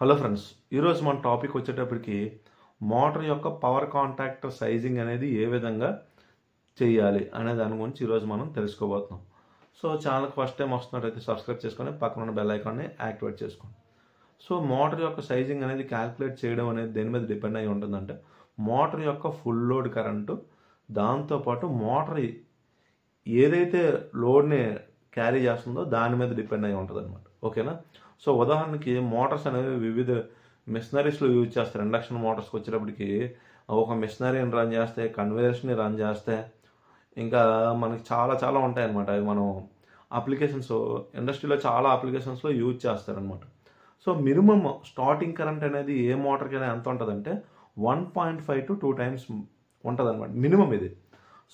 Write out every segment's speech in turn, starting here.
hello friends ఈరోజు మన topic వచ్చేటప్పటికి మోటార్ యొక్క పవర్ కాంట్రాక్టర్ సైజింగ్ అనేది ఏ విధంగా చేయాలి అనే దాని గురించి ఈరోజు మనం తెలుసుకోబోతున్నాం సో ఛానల్కి ఫస్ట్ టైం వస్తున్నట్టయితే సబ్స్క్రైబ్ చేసుకొని పక్కన ఉన్న బెల్ ఐకాన్ని యాక్టివేట్ చేసుకోండి సో మోటార్ యొక్క సైజింగ్ అనేది క్యాలిక్యులేట్ చేయడం అనేది దేని మీద డిపెండ్ అయి ఉంటుందంటే మోటార్ యొక్క ఫుల్ లోడ్ కరెంటు దాంతోపాటు మోటార్ ఏదైతే లోడ్ని క్యారీ చేస్తుందో దాని మీద డిపెండ్ అయి ఉంటుంది అనమాట ఓకేనా సో ఉదాహరణకి మోటార్స్ అనేవి వివిధ మిషనరీస్లో యూజ్ చేస్తారు ఇండక్షన్ మోటార్స్కి వచ్చేటప్పటికి ఒక మిషనరీని రన్ చేస్తే కన్వేర్స్ని రన్ చేస్తే ఇంకా మనకి చాలా చాలా ఉంటాయన్నమాట అవి మనం అప్లికేషన్స్ ఇండస్ట్రీలో చాలా అప్లికేషన్స్లో యూజ్ చేస్తారనమాట సో మినిమమ్ స్టార్టింగ్ కరెంట్ అనేది ఏ మోటార్కైనా ఎంత ఉంటుందంటే one point five to two times ఉంటుంది అనమాట మినిమం ఇది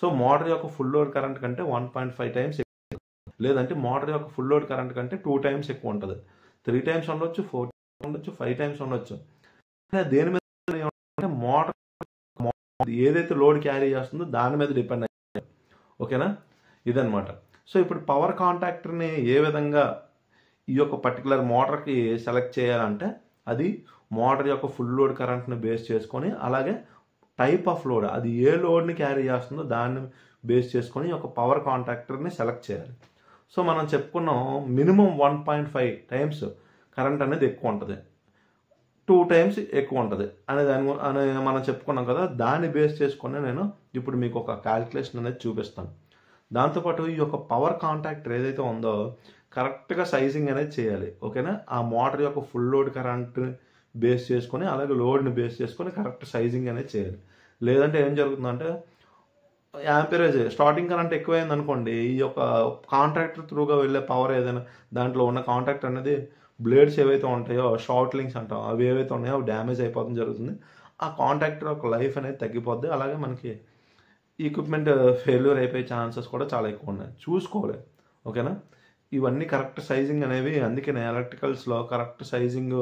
సో మోటార్ యొక్క ఫుల్ లోడ్ కరెంట్ కంటే వన్ పాయింట్ ఫైవ్ టైమ్స్ లేదంటే మోటార్ యొక్క ఫుల్ లోడ్ కరెంట్ కంటే టూ టైమ్స్ ఎక్కువ ఉంటుంది త్రీ టైమ్స్ ఉండొచ్చు ఫోర్ ఉండొచ్చు ఫైవ్ టైమ్స్ ఉండొచ్చు దేని మీద మోటార్ ఏదైతే లోడ్ క్యారీ చేస్తుందో దాని మీద డిపెండ్ అయ్యి ఓకేనా ఇదనమాట సో ఇప్పుడు పవర్ కాంటాక్టర్ని ఏ విధంగా ఈ యొక్క పర్టికులర్ మోటార్కి సెలెక్ట్ చేయాలంటే అది మోటార్ యొక్క ఫుల్ లోడ్ కరెంట్ని బేస్ చేసుకొని అలాగే టైప్ ఆఫ్ లోడ్ అది ఏ లోడ్ని క్యారీ చేస్తుందో దాన్ని బేస్ చేసుకొని ఒక పవర్ కాంట్రాక్టర్ని సెలెక్ట్ చేయాలి సో మనం చెప్పుకున్నాం minimum one point five times current అనేది ఎక్కువ ఉంటుంది టూ టైమ్స్ ఎక్కువ ఉంటుంది అనే దాని అనే మనం చెప్పుకున్నాం కదా దాన్ని బేస్ చేసుకుని నేను ఇప్పుడు మీకు ఒక క్యాల్కులేషన్ అనేది చూపిస్తాను దాంతోపాటు ఈ యొక్క పవర్ కాంటాక్టర్ ఏదైతే ఉందో కరెక్ట్గా సైజింగ్ అనేది చేయాలి ఓకేనా ఆ మోటార్ యొక్క ఫుల్ లోడ్ కరెంట్ బేస్ చేసుకొని అలాగే లోడ్ని బేస్ చేసుకొని కరెక్ట్ సైజింగ్ అనేది చేయాలి లేదంటే ఏం జరుగుతుందంటే యాంపరేజ్ స్టార్టింగ్ కరెంట్ ఎక్కువైంది అనుకోండి ఈ యొక్క కాంట్రాక్టర్ త్రూగా వెళ్ళే పవర్ ఏదైనా దాంట్లో ఉన్న కాంట్రాక్ట్ అనేది బ్లేడ్స్ ఏవైతే ఉంటాయో షార్ట్ లింక్స్ అంటాం అవి ఏవైతే ఉన్నాయో అవి డ్యామేజ్ అయిపోవడం జరుగుతుంది ఆ కాంట్రాక్టర్ యొక్క లైఫ్ అనేది తగ్గిపోద్ది అలాగే మనకి ఈక్విప్మెంట్ ఫెయిల్యూర్ అయిపోయే ఛాన్సెస్ కూడా చాలా ఎక్కువ ఉన్నాయి చూసుకోవాలి ఓకేనా ఇవన్నీ కరెక్ట్ సైజింగ్ అనేవి అందుకే నేను ఎలక్ట్రికల్స్లో కరెక్ట్ సైజింగ్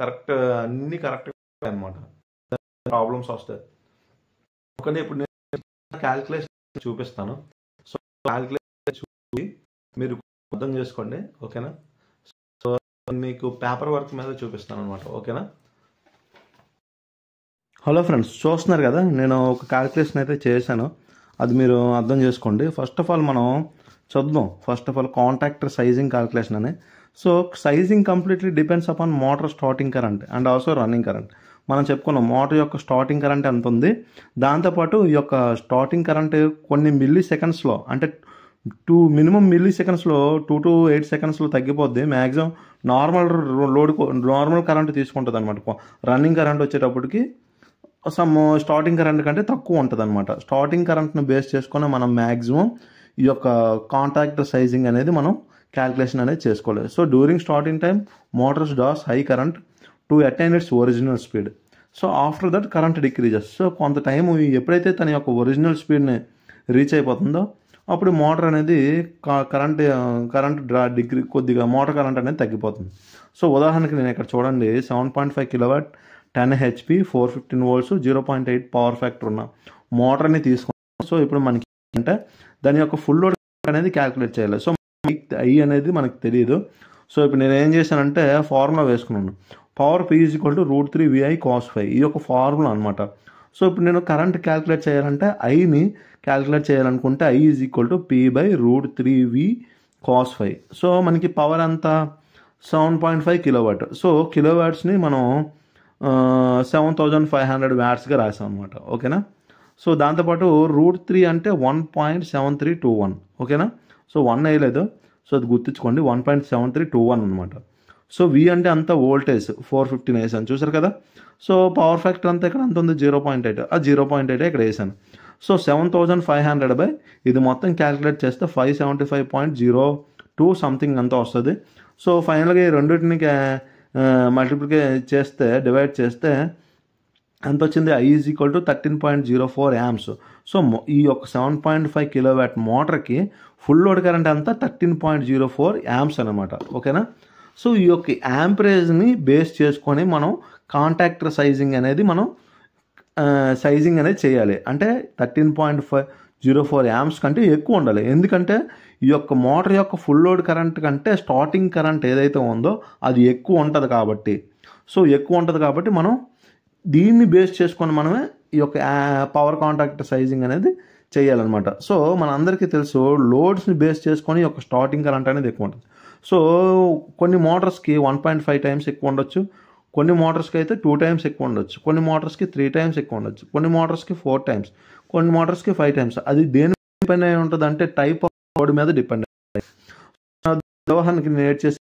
కరెక్ట్ అన్నీ కరెక్ట్ అనమాట ప్రాబ్లమ్స్ వస్తాయి ఒకనే ఇప్పుడు క్యాల్కులేషన్ చూపిస్తాను సో క్యాల్కులేషన్ చూసి మీరు అర్థం చేసుకోండి ఓకేనా సో మీకు పేపర్ వర్క్ మీద చూపిస్తాను అనమాట ఓకేనా హలో ఫ్రెండ్స్ చూస్తున్నారు కదా నేను ఒక క్యాల్కులేషన్ అయితే చేశాను అది మీరు అర్థం చేసుకోండి ఫస్ట్ ఆఫ్ ఆల్ మనం చూద్దాం first of all contractor sizing calculation అని so sizing completely depends upon motor starting current and also running current మనం చెప్పుకున్నాం మోటార్ యొక్క స్టార్టింగ్ కరెంట్ ఎంత ఉంది దాంతోపాటు ఈ యొక్క స్టార్టింగ్ కరెంట్ కొన్ని మిల్లీ సెకండ్స్లో అంటే టూ మినిమం మిల్లీ సెకండ్స్లో టూ టు ఎయిట్ సెకండ్స్లో తగ్గిపోద్ది maximum normal load normal current తీసుకుంటుంది అనమాట రన్నింగ్ కరెంట్ వచ్చేటప్పటికి సమ్ స్టార్టింగ్ కరెంట్ కంటే తక్కువ ఉంటుంది అనమాట స్టార్టింగ్ కరెంట్ను బేస్ చేసుకొని మనం మ్యాక్సిమం ఈ యొక్క కాంట్రాక్టర్ సైజింగ్ అనేది మనం క్యాల్కులేషన్ అనేది చేసుకోలేదు so during starting time motors does high current to attain its original speed so after that current decreases so కొంత టైము ఎప్పుడైతే తన యొక్క ఒరిజినల్ స్పీడ్ని రీచ్ అయిపోతుందో అప్పుడు మోటార్ అనేది కరెంట్ కరెంట్ డ్రా డిగ్రీ కొద్దిగా మోటార్ కరెంట్ అనేది తగ్గిపోతుంది సో ఉదాహరణకి నేను ఇక్కడ చూడండి seven point five kilowatt ten HP four fifteen volts zero point eight power factor ఉన్న మోటార్ని తీసుకున్నాం సో ఇప్పుడు మనకి అంటే దాని యొక్క ఫుల్ లోడ్ అనేది క్యాలిక్యులేట్ చేయాలి సో ఐ అనేది మనకు తెలియదు సో ఇప్పుడు నేను ఏం చేశానంటే ఫార్ములా వేసుకున్నాను power P is equal to root three V I cos five ఈ యొక్క ఫార్ములా అనమాట సో ఇప్పుడు నేను కరెంట్ క్యాలిక్యులేట్ చేయాలంటే ఐని క్యాలిక్యులేట్ చేయాలనుకుంటే I is equal to P by root three V cos five so మనకి పవర్ అంతా seven point five kilowatt so కిలోవాట్స్ని మనం సెవెన్ థౌజండ్ ఫైవ్ హండ్రెడ్ వ్యాట్స్గా రాసాం అనమాట ఓకేనా సో దాంతోపాటు రూట్ త్రీ అంటే one point seven three two one ఓకేనా సో వన్ వేయలేదు సో అది గుర్తించుకోండి one point seven three two one అనమాట సో వి అంటే అంత వోల్టేజ్ ఫోర్ ఫిఫ్టీన్ వేసాను చూసారు కదా సో పవర్ ఫ్యాక్టర్ అంతా ఇక్కడ అంత ఉంది జీరో పాయింట్ ఎయిట్ ఆ జీరో పాయింట్ ఎయిట్ ఇక్కడ వేసాను so seven thousand five hundred by ఇది మొత్తం క్యాలిక్యులేట్ చేస్తే five seventy five point zero two something అంతా వస్తుంది సో ఫైనల్గా ఈ రెండింటిని మల్టిప్లికే చేస్తే డివైడ్ చేస్తే ఎంత వచ్చింది I is equal to thirteen point zero four amps so ఈ యొక్క seven point five kilo kilowatt మోటార్కి ఫుల్ లోడ్ కరెంట్ అంతా thirteen point zero four amps అనమాట ఓకేనా సో ఈ యొక్క యాంపరేజ్ని బేస్ చేసుకొని మనం కాంటాక్టర్ సైజింగ్ అనేది మనం సైజింగ్ అనేది చేయాలి అంటే thirteen point five zero four amps కంటే ఎక్కువ ఉండాలి ఎందుకంటే ఈ యొక్క మోటార్ యొక్క ఫుల్ లోడ్ కరెంట్ కంటే స్టార్టింగ్ కరెంట్ ఏదైతే ఉందో అది ఎక్కువ ఉంటుంది కాబట్టి సో ఎక్కువ ఉంటుంది కాబట్టి మనం దీన్ని బేస్ చేసుకొని మనమే ఈ యొక్క పవర్ కాంటాక్ట్ సైజింగ్ అనేది చేయాలన్నమాట సో మన అందరికీ తెలుసు లోడ్స్ని బేస్ చేసుకొని ఒక స్టార్టింగ్ కరెంట్ అనేది ఎక్కువ ఉంటుంది సో కొన్ని మోటార్స్కి వన్ పాయింట్ ఫైవ్ టైమ్స్ ఎక్కువ ఉండొచ్చు కొన్ని మోటార్స్కి అయితే టూ టైమ్స్ ఎక్కువ ఉండొచ్చు కొన్ని మోటార్స్కి త్రీ టైమ్స్ ఎక్కువ ఉండొచ్చు కొన్ని మోటార్స్కి ఫోర్ టైమ్స్ కొన్ని మోటార్స్కి ఫైవ్ టైమ్స్ అది దేని డిపెండ్ అయి ఉంటుంది అంటే టైప్ ఆఫ్ రోడ్ మీద డిపెండ్ అయ్యి దోహానికి ఏడ్ చేసి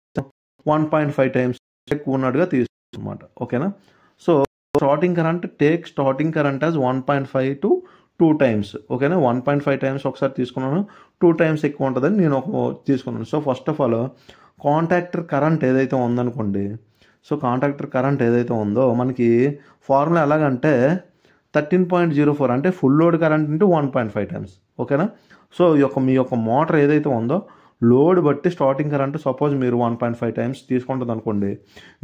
వన్ పాయింట్ ఫైవ్ టైమ్స్ ఎక్కువ ఉన్నట్టుగా తీసుకున్నమాట ఓకేనా so starting current take starting current as one point five to two times ఓకేనా వన్ పాయింట్ ఫైవ్ టైమ్స్ ఒకసారి తీసుకున్నాను టూ టైమ్స్ ఎక్కువ ఉంటుందని నేను ఒక తీసుకున్నాను so first of all contractor current ఏదైతే ఉందనుకోండి సో కాంట్రాక్టర్ కరెంట్ ఏదైతే ఉందో మనకి ఫార్ములా ఎలాగంటే థర్టీన్ పాయింట్ జీరో ఫోర్ అంటే full load current into one point five times ఓకేనా సో ఈ యొక్క మీ యొక్క మోటార్ ఏదైతే ఉందో లోడ్ బట్టి స్టార్టింగ్ కరెంట్ సపోజ్ మీరు వన్ పాయింట్ ఫైవ్ టైమ్స్ తీసుకుంటుంది అనుకోండి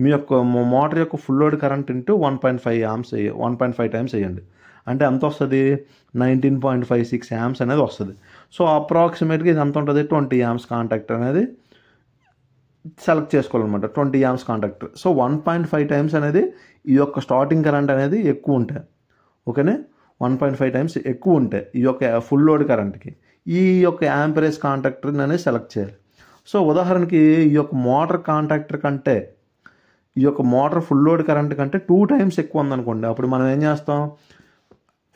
మీ యొక్క మోటార్ యొక్క full load current into one point five amps one point five times వేయండి అంటే ఎంత వస్తుంది nineteen point five six amps అనేది వస్తుంది సో అప్రాక్సిమేట్గా ఇది ఎంత ఉంటుంది ట్వంటీ యామ్స్ కాంటాక్ట్ అనేది సెలెక్ట్ చేసుకోవాలన్నమాట twenty amps contact so one point five times అనేది ఈ యొక్క స్టార్టింగ్ కరెంట్ అనేది ఎక్కువ ఉంటాయి ఓకేనే వన్ పాయింట్ ఫైవ్ టైమ్స్ ఎక్కువ ఉంటాయి ఈ యొక్క ఫుల్ లోడ్ కరెంట్కి ఈ యొక్క యాంపరేజ్ కాంటాక్టర్ని అనేది సెలెక్ట్ చేయాలి సో ఉదాహరణకి ఈ యొక్క మోటార్ కాంటాక్టర్ కంటే ఈ యొక్క మోటార్ ఫుల్ లోడ్ కరెంట్ కంటే టూ టైమ్స్ ఎక్కువ ఉందనుకోండి అప్పుడు మనం ఏం చేస్తాం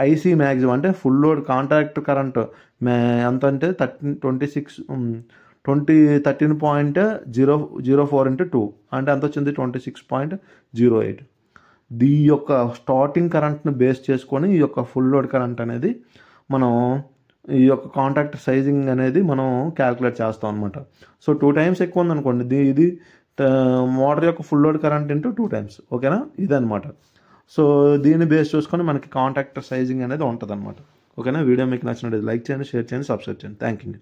ఐసీ మ్యాక్సిమం అంటే ఫుల్ లోడ్ కాంట్రాక్ట్ కరెంట్ మే ఎంత అంటే thirteen twenty six twenty thirteen point zero zero four into two అంటే ఎంత వచ్చింది twenty six point zero eight దీ యొక్క స్టార్టింగ్ కరెంట్ను బేస్ చేసుకొని ఈ యొక్క ఫుల్ లోడ్ కరెంట్ అనేది మనం ఈ యొక్క కాంట్రాక్ట్ సైజింగ్ అనేది మనం క్యాలిక్యులేట్ చేస్తాం అనమాట సో టూ టైమ్స్ ఎక్కువ ఉంది అనుకోండి ఇది మోటార్ యొక్క full load current into two times ఓకేనా ఇదనమాట సో దీన్ని బేస్ చూసుకొని మనకి కాంట్రాక్టర్ సైజింగ్ అనేది ఉంటుంది అనమాట ఓకేనా వీడియో మీకు నచ్చినట్టు లైక్ చేయండి షేర్ చేయండి సబ్స్క్రైబ్ చేయండి థ్యాంక్ యూ